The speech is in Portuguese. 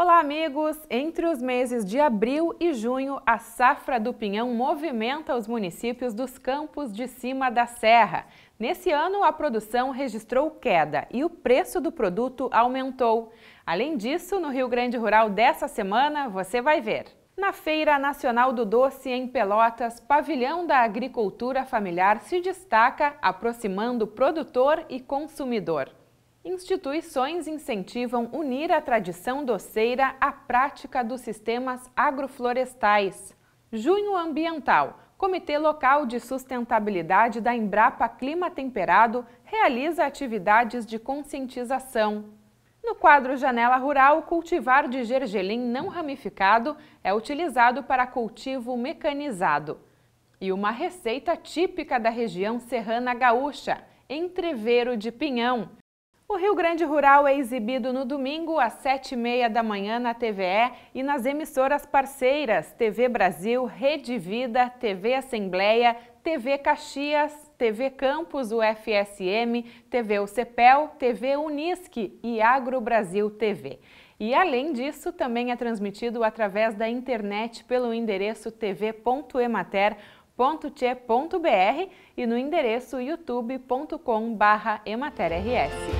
Olá, amigos! Entre os meses de abril e junho, a safra do pinhão movimenta os municípios dos campos de cima da serra. Nesse ano, a produção registrou queda e o preço do produto aumentou. Além disso, no Rio Grande Rural dessa semana, você vai ver. Na Feira Nacional do Doce em Pelotas, Pavilhão da Agricultura Familiar se destaca, aproximando produtor e consumidor. Instituições incentivam unir a tradição doceira à prática dos sistemas agroflorestais. Junho Ambiental. Comitê Local de Sustentabilidade da Embrapa Clima Temperado realiza atividades de conscientização. No quadro Janela Rural, cultivar de gergelim não ramificado é utilizado para cultivo mecanizado. E uma receita típica da região serrana gaúcha, entrevero de pinhão, o Rio Grande Rural é exibido no domingo às sete e meia da manhã na TVE e nas emissoras parceiras TV Brasil, Rede Vida, TV Assembleia, TV Caxias, TV Campos, UFSM, TV UCPEL, TV Unisque e Agro Brasil TV. E além disso, também é transmitido através da internet pelo endereço tv.emater.tche.br e no endereço youtube.com/ematerrs.